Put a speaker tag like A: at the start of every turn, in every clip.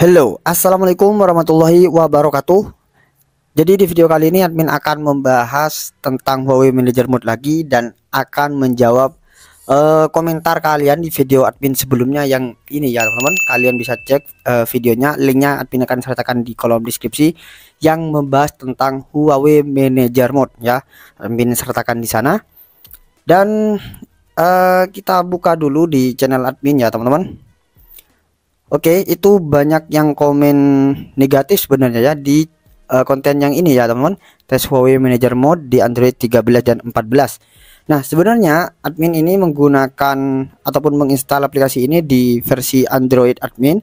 A: Hello, Assalamualaikum warahmatullahi wabarakatuh Jadi di video kali ini admin akan membahas tentang Huawei Manager Mode lagi Dan akan menjawab uh, komentar kalian di video admin sebelumnya yang ini ya teman-teman Kalian bisa cek uh, videonya, linknya admin akan sertakan di kolom deskripsi Yang membahas tentang Huawei Manager Mode ya Admin sertakan di sana Dan uh, kita buka dulu di channel admin ya teman-teman Oke, itu banyak yang komen negatif sebenarnya ya di uh, konten yang ini ya, teman-teman. Tes Huawei Manager Mode di Android 13 dan 14. Nah, sebenarnya admin ini menggunakan ataupun menginstal aplikasi ini di versi Android admin.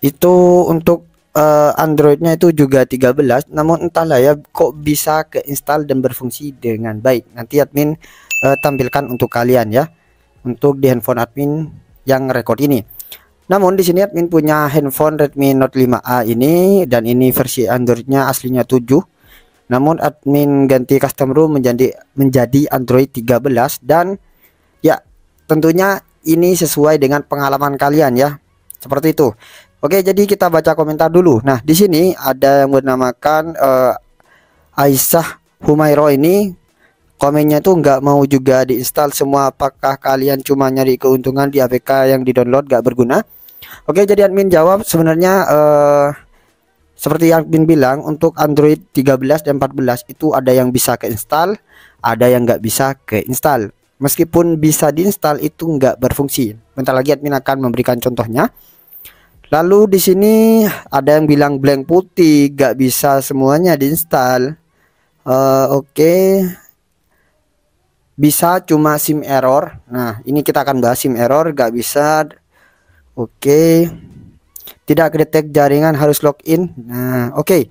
A: Itu untuk uh, Androidnya itu juga 13, namun entahlah ya kok bisa keinstal dan berfungsi dengan baik. Nanti admin uh, tampilkan untuk kalian ya untuk di handphone admin yang record ini. Namun di sini admin punya handphone Redmi Note 5A ini dan ini versi Androidnya aslinya 7. Namun admin ganti custom ROM menjadi menjadi Android 13 dan ya tentunya ini sesuai dengan pengalaman kalian ya. Seperti itu. Oke, jadi kita baca komentar dulu. Nah, di sini ada yang bernamakan uh, eh, Aisyah Humairo ini komennya tuh nggak mau juga diinstal semua apakah kalian cuma nyari keuntungan di APK yang di download gak berguna oke jadi admin jawab sebenarnya eh, seperti yang admin bilang untuk Android 13 dan 14 itu ada yang bisa ke ada yang nggak bisa ke meskipun bisa diinstal itu nggak berfungsi bentar lagi admin akan memberikan contohnya lalu di sini ada yang bilang blank putih nggak bisa semuanya diinstal Uh, Oke, okay bisa cuma SIM error. Nah, ini kita akan bahas SIM error gak bisa. Oke. Okay. Tidak kedetek jaringan harus login. Nah, oke. Okay.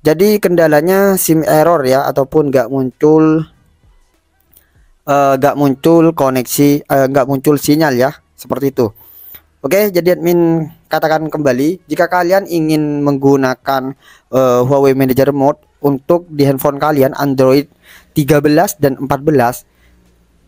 A: Jadi kendalanya SIM error ya ataupun gak muncul uh, gak muncul koneksi uh, gak muncul sinyal ya, seperti itu. Oke, okay, jadi admin katakan kembali jika kalian ingin menggunakan uh, Huawei Manager Mode untuk di handphone kalian Android 13 dan 14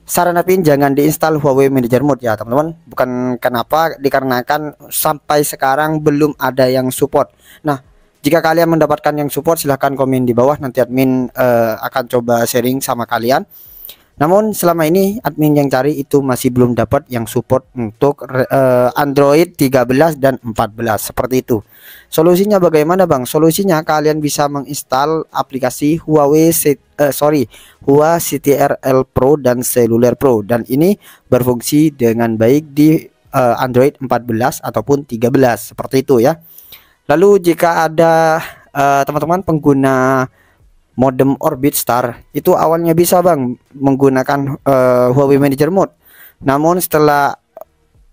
A: saran pin jangan diinstal Huawei Manager Mode ya teman-teman bukan kenapa dikarenakan sampai sekarang belum ada yang support nah jika kalian mendapatkan yang support silahkan komen di bawah nanti admin uh, akan coba sharing sama kalian namun selama ini admin yang cari itu masih belum dapat yang support untuk uh, Android 13 dan 14 seperti itu. Solusinya bagaimana Bang? Solusinya kalian bisa menginstal aplikasi Huawei uh, sorry Huawei CTRL Pro dan Cellular Pro dan ini berfungsi dengan baik di uh, Android 14 ataupun 13 seperti itu ya. Lalu jika ada teman-teman uh, teman -teman pengguna modem Orbit Star itu awalnya bisa Bang menggunakan uh, Huawei Manager Mode. Namun setelah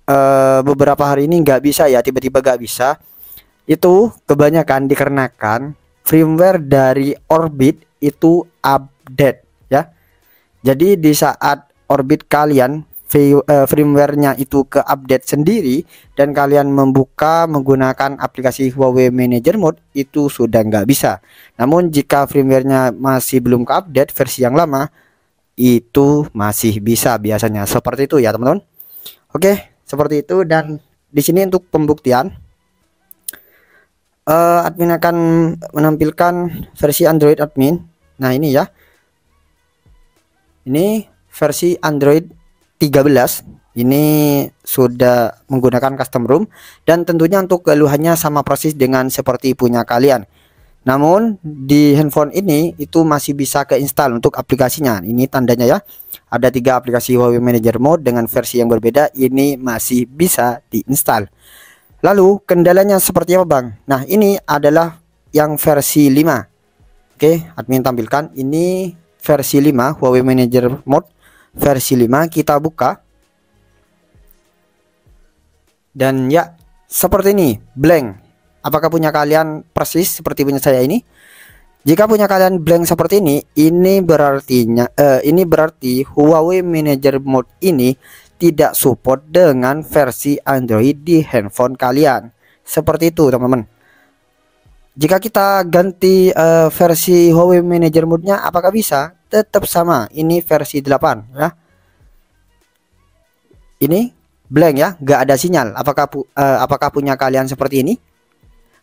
A: uh, beberapa hari ini nggak bisa ya, tiba-tiba nggak bisa. Itu kebanyakan dikarenakan firmware dari Orbit itu update ya. Jadi di saat Orbit kalian Eh, firmware-nya itu ke update sendiri dan kalian membuka menggunakan aplikasi Huawei Manager Mode itu sudah nggak bisa namun jika firmware-nya masih belum ke update versi yang lama itu masih bisa biasanya seperti itu ya teman-teman Oke seperti itu dan di sini untuk pembuktian uh, admin akan menampilkan versi Android admin. Nah, ini ya. Ini versi Android 13 ini sudah menggunakan custom room dan tentunya untuk keluhannya sama persis dengan seperti punya kalian namun di handphone ini itu masih bisa keinstall untuk aplikasinya ini tandanya ya ada tiga aplikasi Huawei Manager Mode dengan versi yang berbeda ini masih bisa diinstal lalu kendalanya seperti apa Bang Nah ini adalah yang versi 5 Oke admin tampilkan ini versi 5 Huawei Manager Mode versi 5 kita buka dan ya seperti ini blank apakah punya kalian persis seperti punya saya ini jika punya kalian blank seperti ini ini berartinya eh, ini berarti Huawei Manager Mode ini tidak support dengan versi Android di handphone kalian seperti itu teman-teman jika kita ganti uh, versi Huawei Manager Mode-nya apakah bisa tetap sama ini versi 8 ya ini blank ya nggak ada sinyal apakah pu uh, apakah punya kalian seperti ini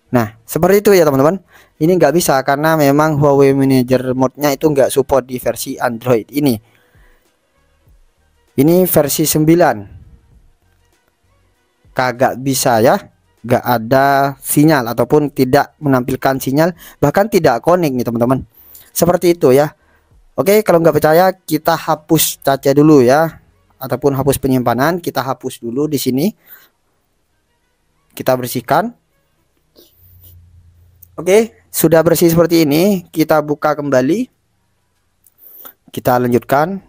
A: Nah seperti itu ya teman-teman ini nggak bisa karena memang Huawei Manager mode-nya itu nggak support di versi Android ini ini versi 9 kagak bisa ya nggak ada sinyal ataupun tidak menampilkan sinyal bahkan tidak connect nih teman-teman seperti itu ya Oke, kalau nggak percaya kita hapus caca dulu ya, ataupun hapus penyimpanan, kita hapus dulu di sini. Kita bersihkan. Oke, sudah bersih seperti ini, kita buka kembali. Kita lanjutkan.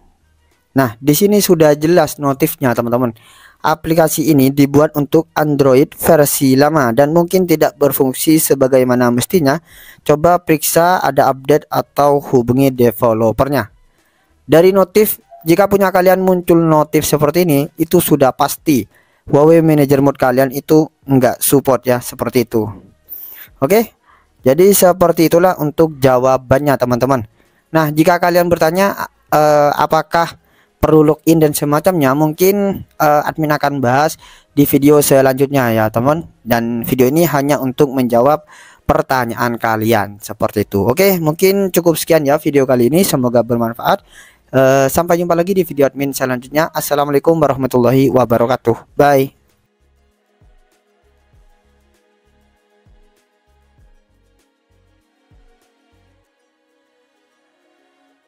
A: Nah, di sini sudah jelas notifnya, teman-teman. Aplikasi ini dibuat untuk Android versi lama dan mungkin tidak berfungsi sebagaimana mestinya. Coba periksa ada update atau hubungi developernya. Dari notif, jika punya kalian muncul notif seperti ini, itu sudah pasti Huawei Manager Mode kalian itu enggak support ya, seperti itu. Oke. Jadi seperti itulah untuk jawabannya, teman-teman. Nah, jika kalian bertanya eh, apakah perlu login dan semacamnya mungkin uh, admin akan bahas di video selanjutnya ya teman dan video ini hanya untuk menjawab pertanyaan kalian seperti itu oke mungkin cukup sekian ya video kali ini semoga bermanfaat uh, sampai jumpa lagi di video admin selanjutnya assalamualaikum warahmatullahi wabarakatuh bye